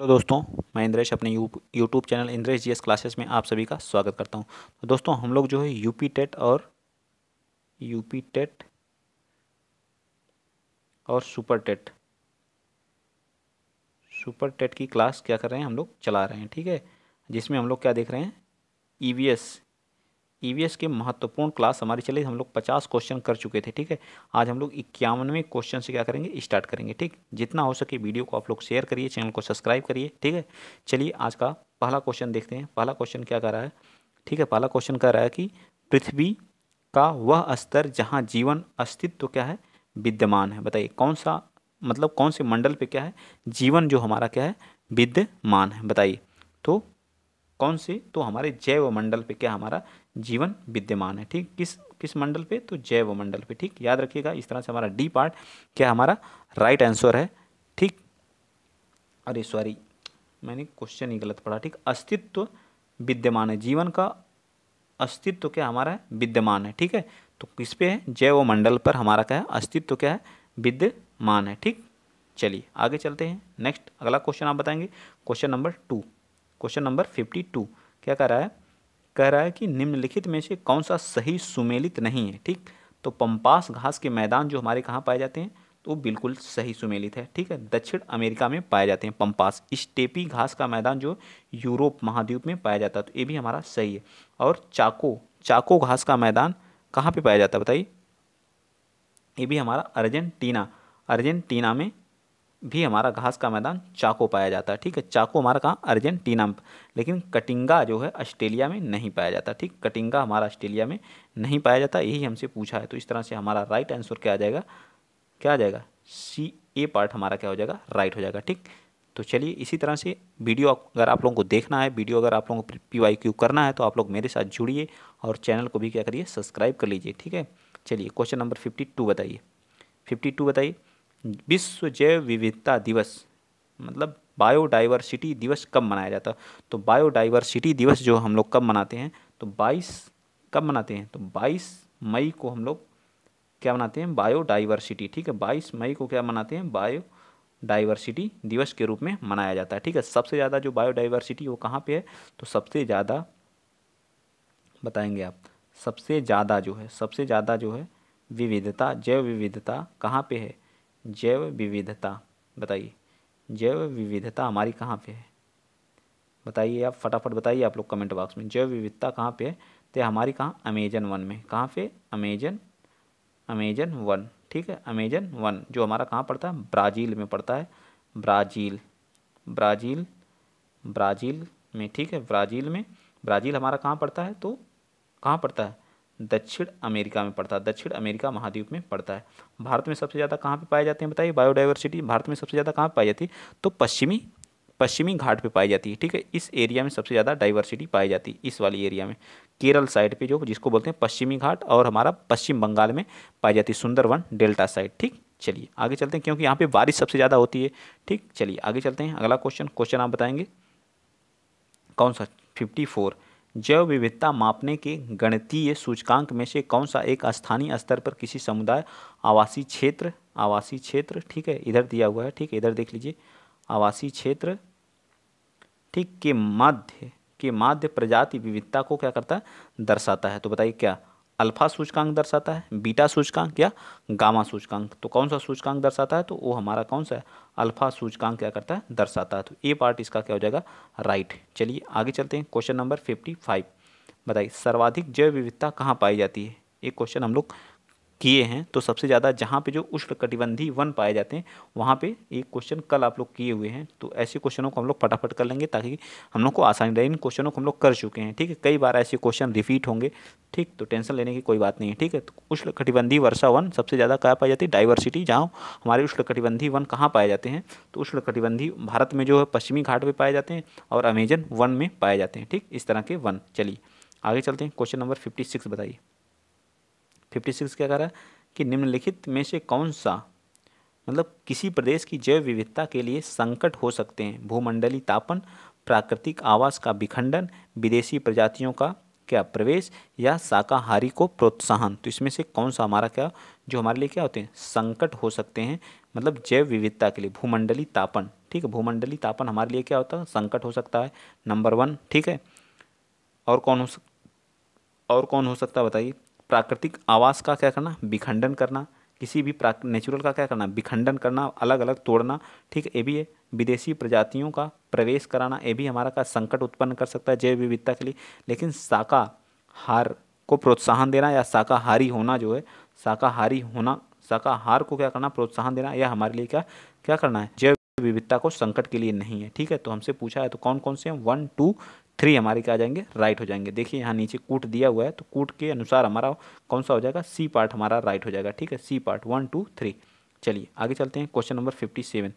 hello दोस्तों मैं इंद्रेश अपने you YouTube channel Indresh GS classes में आप सभी का स्वागत करता हूं तो दोस्तों हम लोग जो है यूपी टेट और यूपी टेट और सुपर टेट सुपर टेट की क्लास क्या कर रहे हैं हम लोग चला रहे हैं ठीक है जिसमें हम लोग क्या देख रहे हैं E V S EVS e के महत्वपूर्ण क्लास हमारी चले हम लोग पचास क्वेश्चन कर चुके थे ठीक है आज हम लोग इक्यावनवे क्वेश्चन से क्या करेंगे स्टार्ट करेंगे ठीक जितना हो सके वीडियो को आप लोग शेयर करिए चैनल को सब्सक्राइब करिए ठीक है चलिए आज का पहला क्वेश्चन देखते हैं पहला क्वेश्चन क्या कर रहा है ठीक है पहला क्वेश्चन कह रहा है कि पृथ्वी का वह स्तर जहाँ जीवन अस्तित्व क्या है विद्यमान है बताइए कौन सा मतलब कौन से मंडल पर क्या है जीवन जो हमारा क्या है विद्यमान है बताइए तो कौन से तो हमारे जैव मंडल पे क्या हमारा जीवन विद्यमान है ठीक किस किस मंडल पे तो जैव मंडल पे ठीक याद रखिएगा इस तरह से हमारा डी पार्ट क्या हमारा राइट आंसर है ठीक अरे सॉरी मैंने क्वेश्चन ही गलत पढ़ा ठीक अस्तित्व विद्यमान है जीवन का अस्तित्व क्या हमारा है विद्यमान है ठीक है तो किस पे है जैव मंडल पर हमारा क्या है अस्तित्व क्या है विद्यमान है ठीक चलिए आगे चलते हैं नेक्स्ट अगला क्वेश्चन आप बताएंगे question number two question number fifty two क्या कह रहा है कह रहा है कि निम्नलिखित में से कौन सा सही सुमेलित नहीं है ठीक तो पंपास घास के मैदान जो हमारे कहाँ पाए जाते हैं तो बिल्कुल सही सुमेलित है ठीक है दक्षिण अमेरिका में पाए जाते हैं पंपास स्टेपी घास का मैदान जो यूरोप महाद्वीप में पाया जाता है तो ये भी हमारा सही है और चाको चाको घास का मैदान कहाँ पर पाया जाता है बताइए ये भी हमारा अर्जेंटीना अर्जेंटीना में भी हमारा घास का मैदान चाको पाया जाता है ठीक है चाको हमारा कहाँ अर्जेंटीना में लेकिन कटिंगा जो है ऑस्ट्रेलिया में नहीं पाया जाता ठीक कटिंगा हमारा ऑस्ट्रेलिया में नहीं पाया जाता यही हमसे पूछा है तो इस तरह से हमारा राइट आंसर क्या आ जाएगा क्या आ जाएगा सी ए पार्ट हमारा क्या हो जाएगा राइट हो जाएगा ठीक तो चलिए इसी तरह से वीडियो अगर आप लोगों को देखना है वीडियो अगर आप लोगों को पी वाई क्यू करना है तो आप लोग मेरे साथ जुड़िए और चैनल को भी क्या करिए सब्सक्राइब कर लीजिए ठीक है चलिए क्वेश्चन नंबर फिफ्टी टू बताइए फिफ्टी टू बताइए विश्व जैव विविधता दिवस मतलब बायोडाइवर्सिटी दिवस कब मनाया जाता तो बायोडाइवर्सिटी दिवस जो हम लोग कब मनाते हैं तो 22 कब मनाते हैं तो 22 मई को हम लोग क्या मनाते हैं बायोडाइवर्सिटी ठीक है 22 मई को क्या मनाते हैं बायो डाइवर्सिटी दिवस के रूप में मनाया जाता है ठीक है सबसे ज़्यादा जो बायोडाइवर्सिटी वो कहाँ पे है तो सबसे ज़्यादा बताएंगे आप सबसे ज़्यादा जो है सबसे ज़्यादा जो है विविधता जैव विविधता कहाँ पे है जैव विविधता बताइए जैव विविधता हमारी कहाँ पे है बताइए आप फटाफट बताइए आप लोग कमेंट बॉक्स में जैव विविधता कहाँ पे है तो हमारी कहाँ अमेजन वन में कहाँ पे अमेजन अमेजन वन ठीक है अमेजन वन जो हमारा कहाँ पड़ता है ब्राज़ील में पड़ता है ब्राज़ील ब्राज़ील ब्राज़ील में ठीक है ब्राज़ील में ब्राज़ील हमारा कहाँ पड़ता है तो कहाँ पड़ता है दक्षिण अमेरिका में पड़ता है दक्षिण अमेरिका महाद्वीप में पड़ता है भारत में सबसे ज़्यादा कहाँ पे पाए जाते हैं बताइए बायोडाइवर्सिटी भारत में सबसे ज़्यादा कहाँ पाई जाती है तो पश्चिमी पश्चिमी घाट पे पाई जाती है ठीक है इस एरिया में सबसे ज़्यादा डाइवर्सिटी पाई जाती है इस वाली एरिया में केरल साइड पे जो जिसको बोलते हैं पश्चिमी घाट और हमारा पश्चिम बंगाल में पाई जाती है सुंदरवन डेल्टा साइड ठीक चलिए आगे चलते हैं क्योंकि यहाँ पे बारिश सबसे ज़्यादा होती है ठीक चलिए आगे चलते हैं अगला क्वेश्चन क्वेश्चन आप बताएंगे कौन सा फिफ्टी फोर जैव विविधता मापने के गणतीय सूचकांक में से कौन सा एक स्थानीय स्तर पर किसी समुदाय आवासीय क्षेत्र आवासीय क्षेत्र ठीक है इधर दिया हुआ है ठीक है इधर देख लीजिए आवासीय क्षेत्र ठीक के माध्य के माध्य प्रजाति विविधता को क्या करता है दर्शाता है तो बताइए क्या अल्फा सूचकांक दर्शाता है बीटा सूचकांक या गामा सूचकांक तो कौन सा सूचकांक दर्शाता है तो वो हमारा कौन सा है अल्फा सूचकांक क्या करता है दर्शाता है तो ए पार्ट इसका क्या हो जाएगा राइट चलिए आगे चलते हैं क्वेश्चन नंबर फिफ्टी फाइव बताइए सर्वाधिक जैव विविधता कहाँ पाई जाती है ये क्वेश्चन हम लोग किए हैं तो सबसे ज़्यादा जहाँ पे जो उष्ण कटिबंधी वन पाए जाते हैं वहाँ पे एक क्वेश्चन कल आप लोग किए हुए हैं तो ऐसे क्वेश्चनों को हम लोग फटाफट कर लेंगे ताकि हम लोग को आसानी रहे इन क्वेश्चनों को हम लोग कर चुके हैं ठीक है कई बार ऐसे क्वेश्चन रिपीट होंगे ठीक तो टेंशन लेने की कोई बात नहीं है ठीक है तो उष्ण कटिबंधी वर्षा वन सबसे ज़्यादा कहाँ पाई जाती है डाइवर्सिटी जहाँ हमारे उष्ण कटिबंधी वन कहाँ पाए जाते हैं तो उष्ण कटिबंधी भारत में जो है पश्चिमी घाट पर पाए जाते हैं और अमेजन वन में पाए जाते हैं ठीक इस तरह के वन चलिए आगे चलते हैं क्वेश्चन नंबर फिफ्टी सिक्स बताइए फिफ्टी सिक्स क्या कह रहा है कि निम्नलिखित में से कौन सा मतलब किसी प्रदेश की जैव विविधता के लिए संकट हो सकते हैं भूमंडली तापन प्राकृतिक आवास का विखंडन विदेशी प्रजातियों का क्या प्रवेश या शाकाहारी को प्रोत्साहन तो इसमें से कौन सा हमारा क्या जो हमारे लिए क्या होते हैं संकट हो सकते हैं मतलब जैव विविधता के लिए भूमंडली तापन ठीक है भूमंडली तापन हमारे लिए क्या होता है संकट हो सकता है नंबर वन ठीक है और कौन हो सक और कौन हो सकता है बताइए प्राकृतिक आवास का क्या करना विखंडन करना किसी भी नेचुरल का क्या करना विखंडन करना अलग अलग तोड़ना ठीक है ये भी है विदेशी प्रजातियों का प्रवेश कराना ये भी हमारा का संकट उत्पन्न कर सकता है जैव विविधता के लिए लेकिन शाकाहार को प्रोत्साहन देना या शाकाहारी होना जो है शाकाहारी होना शाकाहार को क्या करना प्रोत्साहन देना यह हमारे लिए क्या क्या करना है जैव विविधता को संकट के लिए नहीं है ठीक है तो हमसे पूछा है तो कौन कौन से हैं वन टू थ्री हमारे क्या आ जाएंगे राइट हो जाएंगे देखिए यहाँ नीचे कूट दिया हुआ है तो कूट के अनुसार हमारा कौन सा हो जाएगा सी पार्ट हमारा राइट हो जाएगा ठीक है C part one two three चलिए आगे चलते हैं क्वेश्चन नंबर फिफ्टी सेवन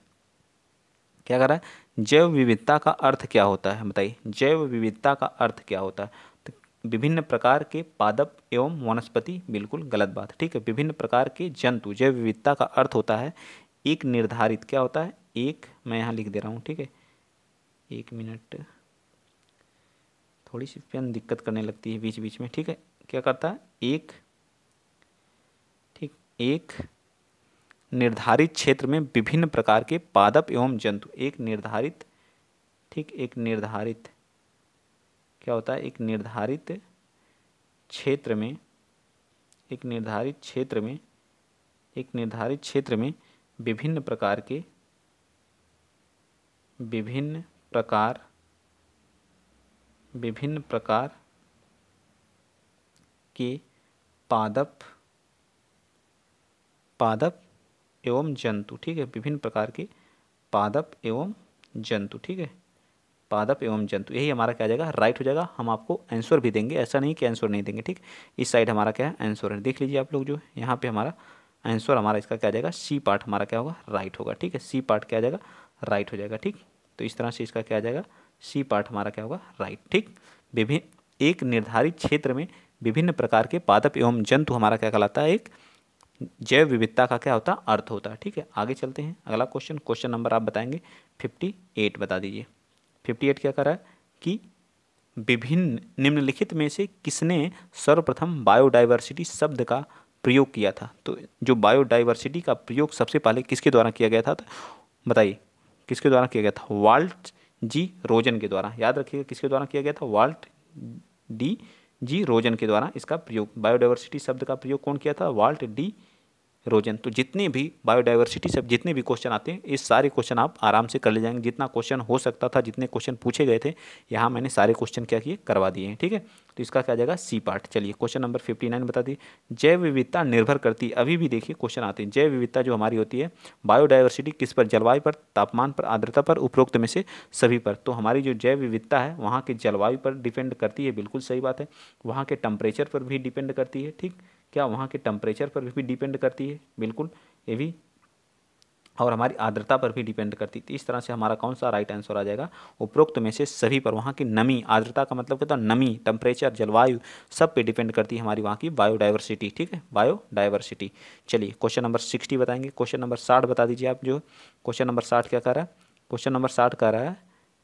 क्या कर रहा है जैव विविधता का अर्थ क्या होता है बताइए जैव विविधता का अर्थ क्या होता है तो विभिन्न प्रकार के पादप एवं वनस्पति बिल्कुल गलत बात ठीक है विभिन्न प्रकार के जंतु जैव विविधता का अर्थ होता है एक निर्धारित क्या होता है एक मैं यहाँ लिख दे रहा हूँ ठीक है एक मिनट थोड़ी सी पेन दिक्कत करने लगती है बीच बीच में ठीक है क्या करता है एक ठीक एक निर्धारित क्षेत्र में विभिन्न प्रकार के पादप एवं जंतु एक निर्धारित ठीक एक निर्धारित क्या होता है एक निर्धारित क्षेत्र में एक निर्धारित क्षेत्र में एक निर्धारित क्षेत्र में विभिन्न प्रकार के विभिन्न प्रकार विभिन्न प्रकार के पादप पादप एवं जंतु ठीक है विभिन्न प्रकार के पादप एवं जंतु ठीक है पादप एवं जंतु यही हमारा क्या जाएगा राइट हो जाएगा हम आपको आंसर भी देंगे ऐसा नहीं कि आंसर नहीं देंगे ठीक इस साइड हमारा क्या है आंसर है देख लीजिए आप लोग जो यहाँ पे हमारा आंसर हमारा इसका क्या जाएगा सी पार्ट हमारा क्या होगा राइट होगा ठीक है सी पार्ट क्या जाएगा राइट हो जाएगा ठीक तो इस तरह से इसका क्या जाएगा सी पार्ट हमारा क्या होगा राइट ठीक विभिन्न एक निर्धारित क्षेत्र में विभिन्न प्रकार के पादप एवं जंतु हमारा क्या कहलाता है एक जैव विविधता का क्या होता है अर्थ होता है ठीक है आगे चलते हैं अगला क्वेश्चन क्वेश्चन नंबर आप बताएंगे फिफ्टी एट बता दीजिए फिफ्टी एट क्या कर रहा है कि विभिन्न निम्नलिखित में से किसने सर्वप्रथम बायोडाइवर्सिटी शब्द का प्रयोग किया था तो जो बायोडाइवर्सिटी का प्रयोग सबसे पहले किसके द्वारा किया गया था तो बताइए किसके द्वारा किया गया था वाल्ट जी रोजन के द्वारा याद रखिएगा किसके द्वारा किया गया था वाल्ट डी जी रोजन के द्वारा इसका प्रयोग बायोडाइवर्सिटी शब्द का प्रयोग कौन किया था वाल्ट डी रोजन तो जितने भी बायोडाइवर्सिटी से जितने भी क्वेश्चन आते हैं ये सारे क्वेश्चन आप आराम से कर ले जाएंगे जितना क्वेश्चन हो सकता था जितने क्वेश्चन पूछे गए थे यहाँ मैंने सारे क्वेश्चन क्या किए करवा दिए हैं ठीक है तो इसका क्या जाएगा सी पार्ट चलिए क्वेश्चन नंबर फिफ्टी नाइन बता दी जैव विविधता निर्भर करती है अभी भी देखिए क्वेश्चन आते हैं जैव विविधता जो हमारी होती है बायोडाइवर्सिटी किस पर जलवायु पर तापमान पर आर्द्रता पर उपरोक्त में से सभी पर तो हमारी जो जैव विविधता है वहाँ के जलवायु पर डिपेंड करती है बिल्कुल सही बात है वहाँ के टेम्परेचर पर भी डिपेंड करती है ठीक क्या वहाँ के टेम्परेचर पर भी डिपेंड करती है बिल्कुल ये भी और हमारी आर्द्रता पर भी डिपेंड करती थी तो इस तरह से हमारा कौन सा राइट आंसर आ जाएगा उपरोक्त में से सभी पर वहाँ की नमी आर्द्रता का मतलब होता है नमी टेम्परेचर जलवायु सब पे डिपेंड करती है हमारी वहाँ की बायोडाइवर्सिटी ठीक है बायोडाइवर्सिटी चलिए क्वेश्चन नंबर सिक्सटी बताएंगे क्वेश्चन नंबर साठ बता दीजिए आप जो क्वेश्चन नंबर साठ क्या कह रहा है क्वेश्चन नंबर साठ कह रहा है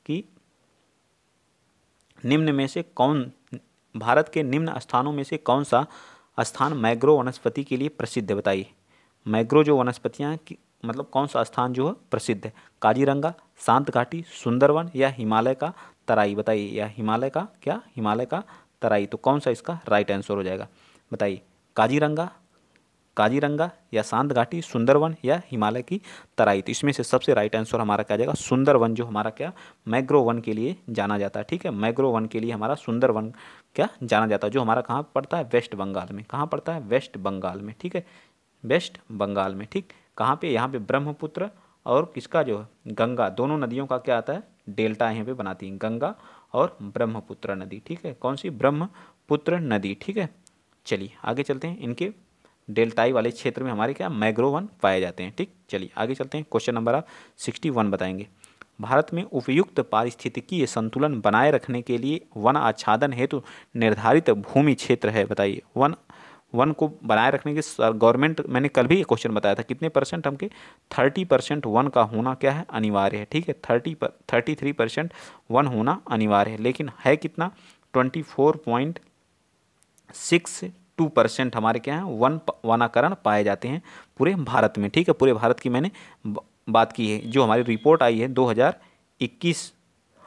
कि निम्न में से कौन भारत के निम्न स्थानों में से कौन सा स्थान मैग्रो वनस्पति के लिए प्रसिद्ध है बताइए मैग्रो जो वनस्पतियाँ मतलब कौन सा स्थान जो है प्रसिद्ध है काजीरंगा शांत घाटी सुंदरवन या हिमालय का तराई बताइए या हिमालय का क्या हिमालय का तराई तो कौन सा इसका राइट आंसर हो जाएगा बताइए काजीरंगा काजीरंगा या सांध घाटी सुंदरवन या हिमालय की तराई तो इसमें से सबसे राइट आंसर हमारा क्या जाएगा सुंदरवन जो हमारा क्या मैग्रो वन के लिए जाना जाता है ठीक है मैग्रो वन के लिए हमारा सुंदरवन क्या जाना जाता है जो हमारा कहाँ पड़ता है वेस्ट बंगाल में कहाँ पड़ता है वेस्ट बंगाल में ठीक है वेस्ट बंगाल में ठीक कहाँ पर यहाँ पर ब्रह्मपुत्र और किसका जो है गंगा दोनों नदियों का क्या आता है डेल्टा यहाँ पर बनाती हैं गंगा और ब्रह्मपुत्र नदी ठीक है कौन सी ब्रह्मपुत्र नदी ठीक है चलिए आगे चलते हैं इनके डेल्टाई वाले क्षेत्र में हमारे क्या वन पाए जाते हैं ठीक चलिए आगे चलते हैं क्वेश्चन नंबर आप सिक्सटी वन बताएंगे भारत में उपयुक्त पारिस्थितिकीय संतुलन बनाए रखने के लिए वन आच्छादन हेतु निर्धारित भूमि क्षेत्र है बताइए वन वन को बनाए रखने के गवर्नमेंट मैंने कल भी क्वेश्चन बताया था कितने परसेंट हमके थर्टी परसेंट वन का होना क्या है अनिवार्य है ठीक है थर्टी पर थर्टी थ्री परसेंट वन होना अनिवार्य है लेकिन है कितना twenty four point six two percent हमारे क्या हैं वन वनाकरण पाए जाते हैं पूरे भारत में ठीक है पूरे भारत की मैंने बात की है जो हमारी रिपोर्ट आई है 2021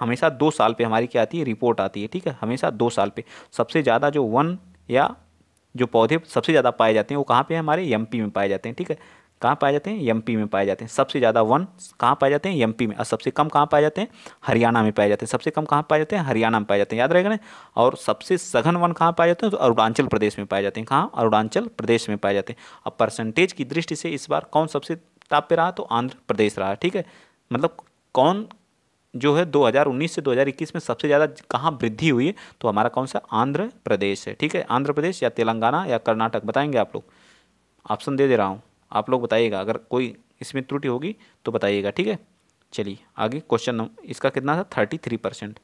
हमेशा दो साल पे हमारी क्या आती है रिपोर्ट आती है ठीक है हमेशा दो साल पे सबसे ज़्यादा जो वन या जो पौधे सबसे ज़्यादा पाए जाते हैं वो कहाँ पे है हमारे एम में पाए जाते हैं ठीक है कहाँ पाए जाते हैं एमपी में पाए जाते हैं सबसे ज़्यादा वन कहाँ पाए जाते हैं एमपी में और सबसे कम कहाँ पाए जाते हैं हरियाणा में पाए जाते हैं सबसे कम कहाँ पाए जाते हैं हरियाणा में पाए जाते हैं याद रहेगा ना और सबसे सघन वन कहाँ पाए जाते हैं तो अरुणाचल प्रदेश में पाए जाते हैं कहाँ अरुणाचल प्रदेश में पाए जाते हैं अब परसेंटेज की दृष्टि से इस बार कौन सबसे ताप पे रहा तो आंध्र प्रदेश रहा ठीक है मतलब कौन जो है 2019 से 2021 में सबसे ज़्यादा कहाँ वृद्धि हुई है तो हमारा कौन सा आंध्र प्रदेश है ठीक है आंध्र प्रदेश या तेलंगाना या कर्नाटक बताएंगे आप लोग ऑप्शन दे दे रहा हूँ आप लोग बताइएगा अगर कोई इसमें त्रुटि होगी तो बताइएगा ठीक है चलिए आगे क्वेश्चन इसका कितना था thirty three percent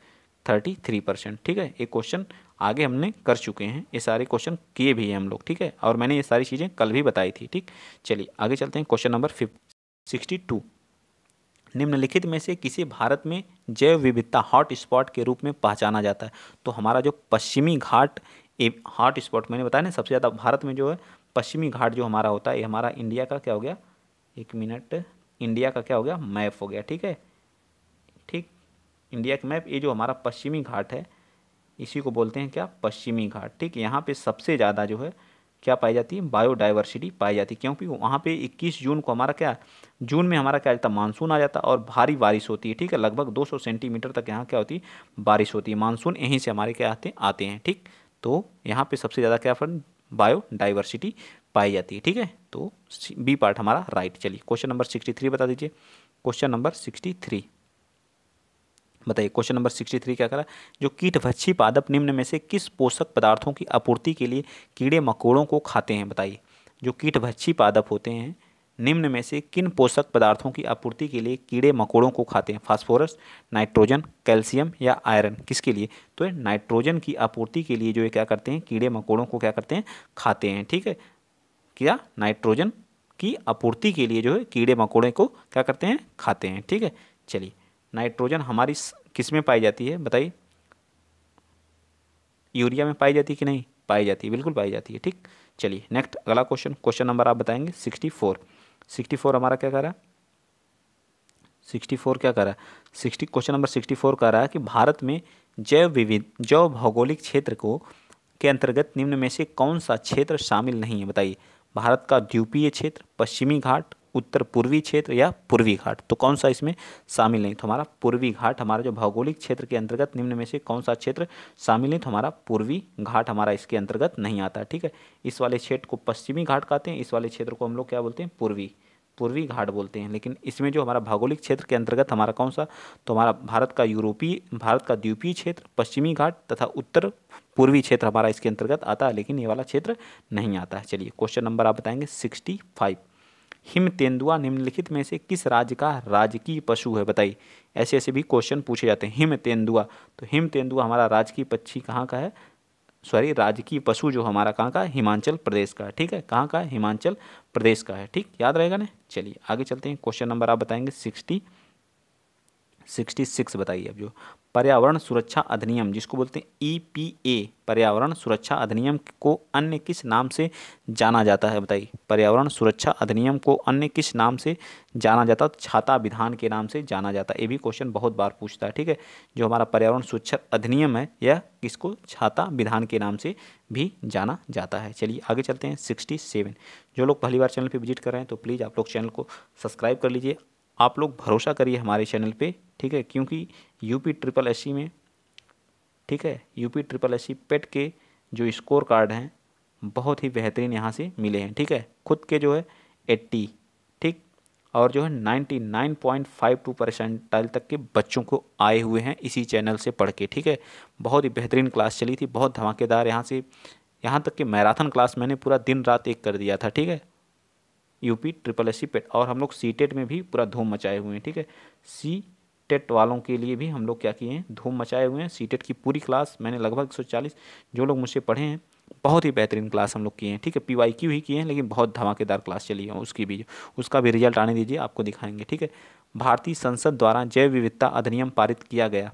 thirty three percent ठीक है ये क्वेश्चन आगे हमने कर चुके हैं ये सारे क्वेश्चन किए भी हैं हम लोग ठीक है और मैंने ये सारी चीज़ें कल भी बताई थी ठीक चलिए आगे चलते हैं question number fif sixty two निम्नलिखित में से किसी भारत में जैव विविधता हॉट स्पॉट के रूप में पहचाना जाता है तो हमारा जो पश्चिमी घाट हॉट स्पॉट मैंने बताया ना सबसे ज़्यादा भारत में जो है पश्चिमी घाट जो हमारा होता है ये हमारा इंडिया का क्या हो गया एक मिनट इंडिया का क्या हो गया मैप हो गया ठीक है ठीक इंडिया का मैप ये जो हमारा पश्चिमी घाट है इसी को बोलते हैं क्या पश्चिमी घाट ठीक यहाँ पे सबसे ज़्यादा जो है क्या पाई जाती है बायोडाइवर्सिटी पाई जाती है क्योंकि वहाँ पे 21 जून को हमारा क्या जून में हमारा क्या जाता मानसून आ जाता और भारी बारिश होती है ठीक है लगभग 200 सेंटीमीटर तक यहाँ क्या होती है बारिश होती है मानसून यहीं से हमारे क्या आते आते हैं ठीक तो यहाँ पर सबसे ज़्यादा क्या फर्क बायोडाइवर्सिटी पाई जाती है ठीक है तो बी पार्ट हमारा राइट चलिए क्वेश्चन नंबर सिक्सटी थ्री बता दीजिए क्वेश्चन नंबर सिक्सटी थ्री बताइए क्वेश्चन नंबर सिक्सटी थ्री क्या करा जो कीट भक्षी पादप निम्न में से किस पोषक पदार्थों की आपूर्ति के लिए कीड़े मकोड़ों को खाते हैं बताइए जो कीट भक्षी पादप होते हैं निम्न में से किन पोषक पदार्थों की आपूर्ति के लिए कीड़े मकोड़ों को खाते हैं फास्फोरस नाइट्रोजन कैल्शियम या आयरन किसके लिए तो नाइट्रोजन की आपूर्ति के लिए जो ये क्या करते हैं कीड़े मकोड़ों को क्या करते हैं खाते हैं ठीक है क्या नाइट्रोजन की आपूर्ति के लिए जो है कीड़े मकोड़े को क्या करते हैं खाते हैं ठीक है चलिए नाइट्रोजन हमारी किस में पाई जाती है बताइए यूरिया में पाई जाती है कि नहीं पाई जाती है बिल्कुल पाई जाती है ठीक चलिए नेक्स्ट अगला क्वेश्चन क्वेश्चन नंबर आप बताएंगे सिक्सटी फोर सिक्सटी फोर हमारा क्या कर रहा है सिक्सटी फोर क्या कर रहा है sixty question number sixty four कह रहा है कि भारत में जैव विविध जैव भौगोलिक क्षेत्र को के अंतर्गत निम्न में से कौन सा क्षेत्र शामिल नहीं है बताइए भारत का द्वीपीय क्षेत्र पश्चिमी घाट उत्तर पूर्वी क्षेत्र या पूर्वी घाट तो कौन सा इसमें शामिल नहीं तो हमारा पूर्वी घाट हमारा जो भौगोलिक क्षेत्र के अंतर्गत निम्न में से कौन सा क्षेत्र शामिल नहीं तो हमारा पूर्वी घाट हमारा इसके अंतर्गत नहीं आता ठीक है इस वाले क्षेत्र को पश्चिमी घाट कहते हैं इस वाले क्षेत्र को हम लोग क्या बोलते हैं पूर्वी पूर्वी घाट बोलते हैं लेकिन इसमें जो हमारा भौगोलिक क्षेत्र के अंतर्गत हमारा कौन सा तो हमारा भारत का यूरोपीय भारत का द्वीपीय क्षेत्र पश्चिमी घाट तथा उत्तर पूर्वी क्षेत्र हमारा इसके अंतर्गत आता है लेकिन ये वाला क्षेत्र नहीं आता है चलिए क्वेश्चन नंबर आप बताएंगे सिक्सटी फाइव हिम तेंदुआ निम्नलिखित में से किस राज्य का राजकीय पशु है बताइए ऐसे ऐसे भी क्वेश्चन पूछे जाते हैं हिम तेंदुआ तो हिम तेंदुआ हमारा राजकीय पक्षी कहाँ का है सॉरी राजकीय पशु जो हमारा कहाँ का है हिमाचल प्रदेश का है ठीक है कहाँ का है हिमाचल प्रदेश का है ठीक याद रहेगा ना चलिए आगे चलते हैं क्वेश्चन नंबर आप बताएंगे सिक्सटी सिक्सटी सिक्स बताइए अब जो पर्यावरण सुरक्षा अधिनियम जिसको बोलते हैं ईपीए e पर्यावरण सुरक्षा अधिनियम को अन्य किस नाम से जाना जाता है बताइए पर्यावरण सुरक्षा अधिनियम को अन्य किस नाम से जाना जाता है छाता विधान के नाम से जाना जाता है ये भी क्वेश्चन बहुत बार पूछता है ठीक है जो हमारा पर्यावरण सुरक्षा अधिनियम है यह किसको छाता विधान के नाम से भी जाना जाता है चलिए आगे चलते हैं सिक्सटी सेवन जो लोग पहली बार चैनल पर विजिट कर रहे हैं तो प्लीज़ आप लोग चैनल को सब्सक्राइब कर लीजिए आप लोग भरोसा करिए हमारे चैनल पे ठीक है क्योंकि यूपी ट्रिपल एस में ठीक है यूपी ट्रिपल एस पेट के जो स्कोर कार्ड हैं बहुत ही बेहतरीन यहाँ से मिले हैं ठीक है खुद के जो है एट्टी ठीक और जो है ninety nine point five two percent तक के बच्चों को आए हुए हैं इसी चैनल से पढ़ के ठीक है बहुत ही बेहतरीन क्लास चली थी बहुत धमाकेदार यहाँ से यहाँ तक कि मैराथन क्लास मैंने पूरा दिन रात एक कर दिया था ठीक है UP triple S C PET और हम लोग सी टेट e में भी पूरा धूम मचाए हुए हैं ठीक है सी टेट e वालों के लिए भी हम लोग क्या किए हैं धूम मचाए हुए हैं सी टेट e की पूरी क्लास मैंने लगभग 140 जो लोग मुझसे पढ़े हैं बहुत ही बेहतरीन क्लास हम लोग किए हैं ठीक है पी वाई क्यू ही किए हैं लेकिन बहुत धमाकेदार क्लास चली है उसकी भी उसका भी रिजल्ट आने दीजिए आपको दिखाएंगे ठीक है भारतीय संसद द्वारा जैव विविधता अधिनियम पारित किया गया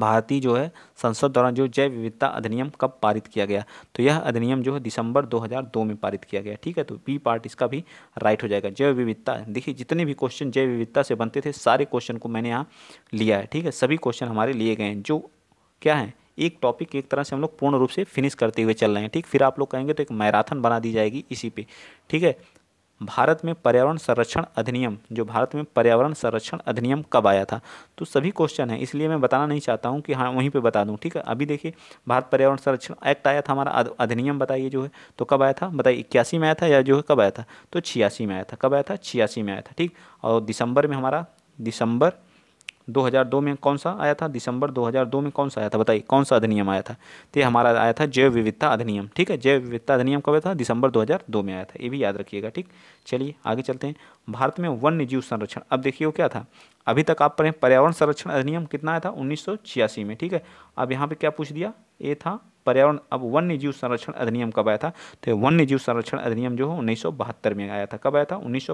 भारतीय जो है संसद द्वारा जो जैव विविधता अधिनियम कब पारित किया गया तो यह अधिनियम जो है दिसंबर 2002 में पारित किया गया ठीक है तो बी पार्ट इसका भी राइट हो जाएगा जैव विविधता देखिए जितने भी क्वेश्चन जैव विविधता से बनते थे सारे क्वेश्चन को मैंने यहाँ लिया है ठीक है सभी क्वेश्चन हमारे लिए गए हैं जो क्या है एक टॉपिक एक तरह से हम लोग पूर्ण रूप से फिनिश करते हुए चल रहे हैं ठीक फिर आप लोग कहेंगे तो एक मैराथन बना दी जाएगी इसी पे ठीक है भारत में पर्यावरण संरक्षण अधिनियम जो भारत में पर्यावरण संरक्षण अधिनियम कब आया था तो सभी क्वेश्चन है इसलिए मैं बताना नहीं चाहता हूँ कि हाँ वहीं पे बता दूँ ठीक है अभी देखिए भारत पर्यावरण संरक्षण एक्ट आया था हमारा अधिनियम बताइए जो है तो कब आया था बताइए इक्यासी में आया था या जो है कब आया था तो छियासी में आया था कब आया था छियासी में आया था ठीक और दिसंबर में हमारा दिसंबर 2002 में कौन सा आया था दिसंबर 2002 में कौन सा आया था बताइए कौन सा अधिनियम आया था तो ये हमारा आया था जैव विविधता अधिनियम ठीक है जैव विविधता अधिनियम कब था दिसंबर 2002 में आया था ये भी याद रखिएगा ठीक चलिए आगे चलते हैं भारत में वन्य जीव संरक्षण अब देखिए वो क्या था अभी तक आप पढ़ें पर्यावरण संरक्षण अधिनियम कितना आया था उन्नीस में ठीक है अब यहाँ पर क्या पूछ दिया ये था पर्यावरण अब वन्य जीव संरक्षण अधिनियम कब आया था तो वन्य जीव संरक्षण अधिनियम जो है उन्नीस में आया था कब आया था उन्नीस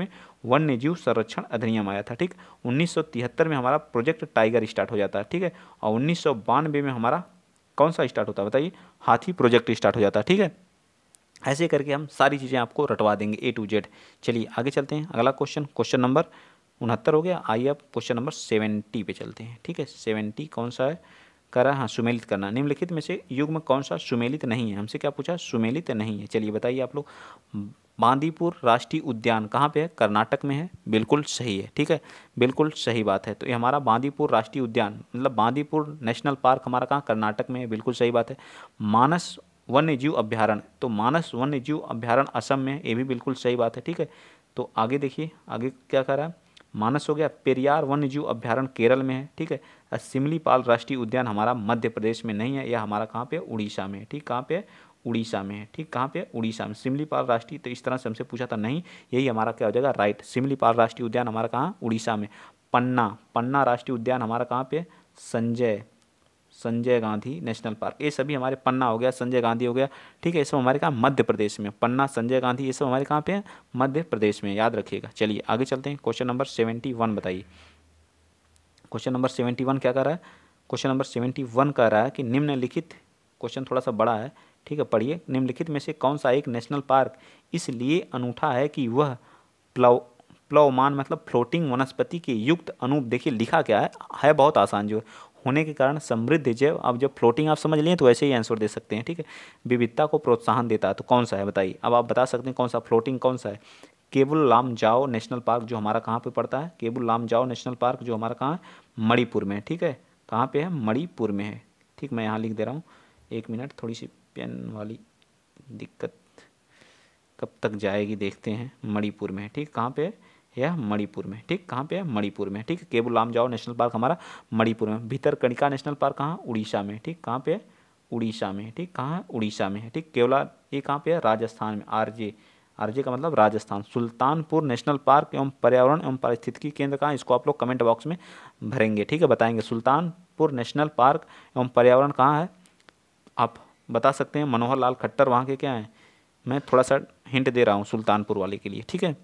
में वन्य जीव संरक्षण अधिनियम आया था ठीक उन्नीस में हमारा प्रोजेक्ट टाइगर स्टार्ट हो जाता है ठीक है और उन्नीस में हमारा कौन सा स्टार्ट होता है बताइए हाथी प्रोजेक्ट स्टार्ट हो जाता है ठीक है ऐसे करके हम सारी चीज़ें आपको रटवा देंगे ए टू जेड चलिए आगे चलते हैं अगला क्वेश्चन क्वेश्चन नंबर उनहत्तर हो गया आइए अब क्वेश्चन नंबर सेवेंटी पे चलते हैं ठीक है सेवेंटी कौन सा है करा हाँ सुमेलित करना निम्नलिखित में से युग में कौन सा सुमेलित नहीं है हमसे क्या पूछा सुमेलित नहीं है चलिए बताइए आप लोग बांदीपुर राष्ट्रीय उद्यान कहाँ पे है कर्नाटक में है बिल्कुल सही है ठीक है बिल्कुल सही बात है तो ये हमारा बांदीपुर राष्ट्रीय उद्यान मतलब बांदीपुर नेशनल पार्क हमारा कहाँ कर्नाटक में है बिल्कुल सही बात है मानस वन्य जीव अभ्यारण्य तो मानस वन्य जीव अभ्यारण्य असम में ये भी बिल्कुल सही बात है ठीक है तो आगे देखिए आगे क्या कह रहा है मानस हो गया पेरियार वन्यजीव अभ्यारण्य केरल में है ठीक है सिमलीपाल राष्ट्रीय उद्यान हमारा मध्य प्रदेश में नहीं है यह हमारा कहाँ पे उड़ीसा में है ठीक कहाँ पे उड़ीसा में है ठीक कहाँ पे उड़ीसा में सिमलीपाल राष्ट्रीय तो इस तरह से हमसे पूछा था नहीं यही हमारा क्या हो जाएगा राइट सिमलीपाल राष्ट्रीय उद्यान हमारा कहाँ उड़ीसा में पन्ना पन्ना राष्ट्रीय उद्यान हमारा कहाँ पे संजय संजय गांधी नेशनल पार्क ये सभी हमारे पन्ना हो गया संजय गांधी हो गया ठीक है ये सब हमारे कहाँ मध्य प्रदेश में पन्ना संजय गांधी ये सब हमारे कहाँ पे है मध्य प्रदेश में याद रखिएगा चलिए आगे चलते हैं क्वेश्चन नंबर सेवेंटी वन बताइए क्वेश्चन नंबर सेवेंटी वन क्या कर रहा है क्वेश्चन नंबर सेवेंटी वन कह रहा है कि निम्नलिखित क्वेश्चन थोड़ा सा बड़ा है ठीक है पढ़िए निम्नलिखित में से कौन सा एक नेशनल पार्क इसलिए अनूठा है कि वह प्लव प्लवमान मतलब फ्लोटिंग वनस्पति के युक्त अनूप देखिए लिखा क्या है है बहुत आसान जो है होने के कारण समृद्ध जैव अब जब फ्लोटिंग आप समझ लिए तो ऐसे ही आंसर दे सकते हैं ठीक है विविधता को प्रोत्साहन देता है तो कौन सा है बताइए अब आप बता सकते हैं कौन सा फ्लोटिंग कौन सा है केबुल लाम जाओ नेशनल पार्क जो हमारा कहाँ पे पड़ता है केबुल लाम जाओ नेशनल पार्क जो हमारा कहाँ है मणिपुर में है ठीक है कहाँ पे है मणिपुर में है ठीक मैं यहाँ लिख दे रहा हूँ एक मिनट थोड़ी सी पेन वाली दिक्कत कब तक जाएगी देखते हैं मणिपुर में है ठीक कहाँ पे है यह मणिपुर में ठीक कहाँ पे है मणिपुर में ठीक है केबुलाम जाओ नेशनल पार्क हमारा मणिपुर में भीतर कणिका नेशनल पार्क कहाँ उड़ीसा में ठीक कहाँ पे है उड़ीसा में ठीक कहाँ है उड़ीसा में है ठीक केवला ये कहाँ पे है राजस्थान में आरजे आरजे का मतलब राजस्थान सुल्तानपुर नेशनल पार्क एवं पर्यावरण एवं पारिस्थितिकी केंद्र कहाँ इसको आप लोग कमेंट बॉक्स में भरेंगे ठीक है बताएंगे सुल्तानपुर नेशनल पार्क एवं पर्यावरण कहाँ है आप बता सकते हैं मनोहर लाल खट्टर वहाँ के क्या हैं मैं थोड़ा सा हिंट दे रहा हूँ सुल्तानपुर वाले के लिए ठीक है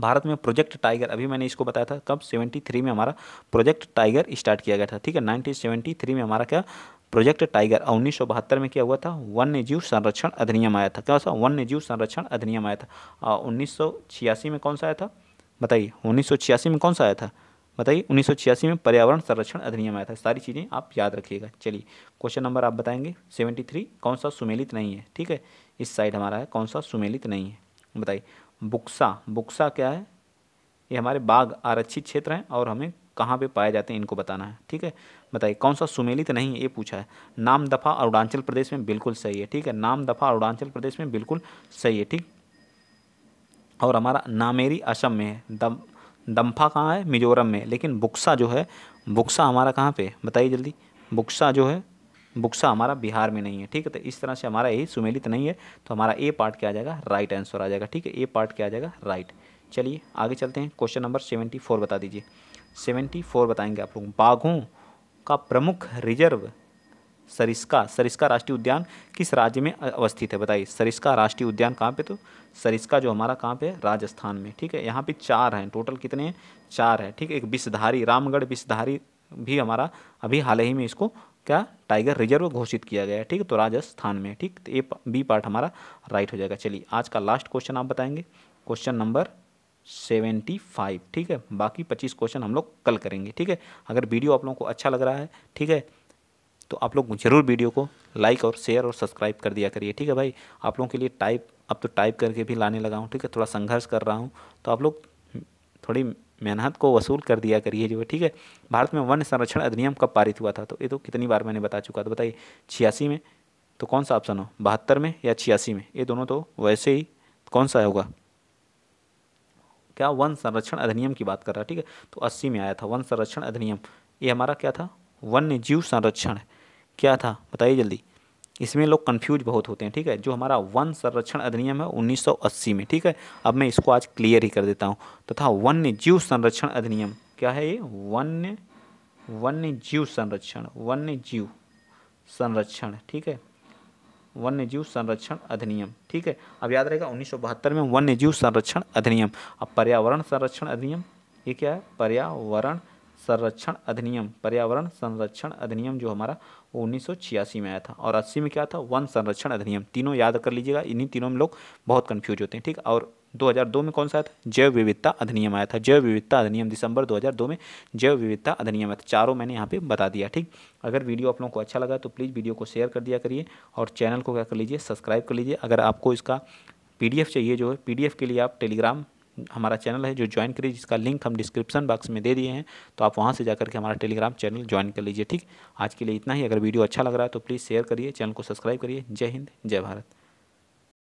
भारत में प्रोजेक्ट टाइगर अभी मैंने इसको बताया था कब 73 में हमारा प्रोजेक्ट टाइगर स्टार्ट किया गया था ठीक है 1973 में हमारा क्या प्रोजेक्ट टाइगर उन्नीस में क्या हुआ था वन्य जीव संरक्षण अधिनियम आया था क्या सा वन्य जीव संरक्षण अधिनियम आया था उन्नीस में कौन सा आया था बताइए उन्नीस में कौन सा आया था बताइए उन्नीस में पर्यावरण संरक्षण अधिनियम आया था सारी चीज़ें आप याद रखिएगा चलिए क्वेश्चन नंबर आप बताएंगे 73 कौन सा सुमेलित नहीं है ठीक है इस साइड हमारा है कौन सा सुमेलित नहीं है बताइए बुक्सा बुक्सा क्या है ये हमारे बाघ आरक्षित क्षेत्र हैं और हमें कहाँ पे पाए जाते हैं इनको बताना है ठीक है बताइए कौन सा सुमेलित नहीं है ये पूछा है नाम दफ़ा अरुणाचल प्रदेश में बिल्कुल सही है ठीक है नाम दफ़ा अरुणाचल प्रदेश में बिल्कुल सही है ठीक और हमारा नामेरी असम में है दम दम्फा कहाँ है मिजोरम में लेकिन बुक्सा जो है बुक्सा हमारा कहाँ पे बताइए जल्दी बुक्सा जो है बुक्सा हमारा बिहार में नहीं है ठीक है तो इस तरह से हमारा यही सुमेलित नहीं है तो हमारा ए पार्ट क्या आ जाएगा राइट आंसर आ जाएगा ठीक है ए पार्ट क्या आ जाएगा राइट चलिए आगे चलते हैं क्वेश्चन नंबर सेवेंटी फोर बता दीजिए सेवेंटी फोर बताएंगे आप लोग बाघों का प्रमुख रिजर्व सरिस्का सरिस्का राष्ट्रीय उद्यान किस राज्य में अवस्थित है बताइए सरिस्का राष्ट्रीय उद्यान कहाँ पे तो सरिस्का जो हमारा कहाँ पे है राजस्थान में ठीक है यहाँ पे चार हैं टोटल कितने हैं चार है ठीक है एक विषधारी रामगढ़ विषधारी भी हमारा अभी हाल ही में इसको क्या टाइगर रिजर्व घोषित किया गया है ठीक तो राजस्थान में ठीक तो ए बी पार्ट हमारा राइट हो जाएगा चलिए आज का लास्ट क्वेश्चन आप बताएंगे क्वेश्चन नंबर सेवेंटी फाइव ठीक है बाकी पच्चीस क्वेश्चन हम लोग कल करेंगे ठीक है अगर वीडियो आप लोगों को अच्छा लग रहा है ठीक है तो आप लोग जरूर वीडियो को लाइक और शेयर और सब्सक्राइब कर दिया करिए ठीक है भाई आप लोगों के लिए टाइप अब तो टाइप करके भी लाने लगा हूँ ठीक है थोड़ा संघर्ष कर रहा हूँ तो आप लोग थोड़ी मेहनत को वसूल कर दिया करिए जो है ठीक है भारत में वन संरक्षण अधिनियम कब पारित हुआ था तो ये तो कितनी बार मैंने बता चुका तो बताइए छियासी में तो कौन सा ऑप्शन हो बहत्तर में या छियासी में ये दोनों तो वैसे ही कौन सा होगा क्या वन संरक्षण अधिनियम की बात कर रहा है ठीक है तो अस्सी में आया था वन संरक्षण अधिनियम ये हमारा क्या था वन्य जीव संरक्षण क्या था बताइए जल्दी इसमें लोग कन्फ्यूज बहुत होते हैं ठीक है जो हमारा वन संरक्षण अधिनियम है 1980 में ठीक है अब मैं इसको आज क्लियर ही कर देता हूँ तथा तो वन्य जीव संरक्षण अधिनियम क्या है ये वन्य वन्य जीव संरक्षण वन्य जीव संरक्षण ठीक है वन्य जीव संरक्षण अधिनियम ठीक है अब याद रहेगा उन्नीस में वन्य जीव संरक्षण अधिनियम अब पर्यावरण संरक्षण अधिनियम ये क्या है पर्यावरण संरक्षण अधिनियम पर्यावरण संरक्षण अधिनियम जो हमारा उन्नीस में आया था और 80 में क्या था वन संरक्षण अधिनियम तीनों याद कर लीजिएगा इन्हीं तीनों में लोग बहुत कन्फ्यूज होते हैं ठीक और 2002 में कौन सा आया था जैव विविधता अधिनियम आया था जैव विविधता अधिनियम दिसंबर 2002 में जैव विविधता अधिनियम आया था चारों मैंने यहाँ पे बता दिया ठीक अगर वीडियो आप लोगों को अच्छा लगा तो प्लीज़ वीडियो को शेयर कर दिया करिए और चैनल को क्या कर लीजिए सब्सक्राइब कर लीजिए अगर आपको इसका पीडीएफ चाहिए जो है पी के लिए आप टेलीग्राम हमारा चैनल है जो ज्वाइन करिए जिसका लिंक हम डिस्क्रिप्शन बॉक्स में दे दिए हैं तो आप वहाँ से जा करके हमारा टेलीग्राम चैनल ज्वाइन कर लीजिए ठीक आज के लिए इतना ही अगर वीडियो अच्छा लग रहा है तो प्लीज़ शेयर करिए चैनल को सब्सक्राइब करिए जय हिंद जय भारत